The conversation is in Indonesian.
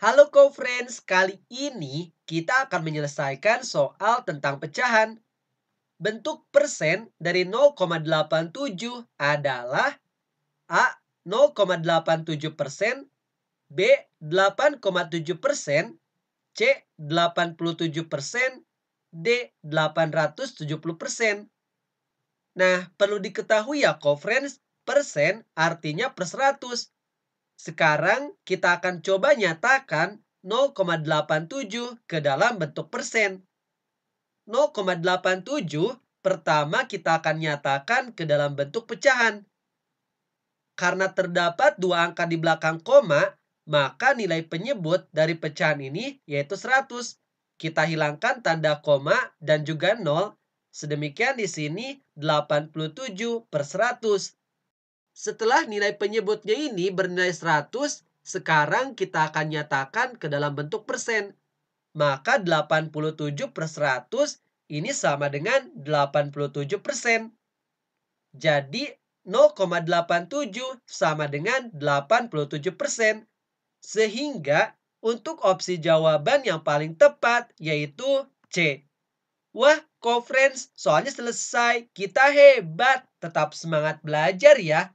Halo co-friends, kali ini kita akan menyelesaikan soal tentang pecahan. Bentuk persen dari 0,87 adalah A 0,87 persen, B 8,7 persen, C 87 persen, D 870 persen. Nah, perlu diketahui ya co-friends, persen artinya per 100 sekarang kita akan coba nyatakan 0,87 ke dalam bentuk persen. 0,87 pertama kita akan nyatakan ke dalam bentuk pecahan. Karena terdapat dua angka di belakang koma, maka nilai penyebut dari pecahan ini yaitu 100. Kita hilangkan tanda koma dan juga 0. Sedemikian di sini 87 per 100 setelah nilai penyebutnya ini bernilai 100, sekarang kita akan nyatakan ke dalam bentuk persen. Maka 87 per 100 ini sama dengan 87 persen. Jadi 0,87 sama dengan 87 persen. Sehingga untuk opsi jawaban yang paling tepat yaitu C. Wah, conference soalnya selesai. Kita hebat. Tetap semangat belajar ya.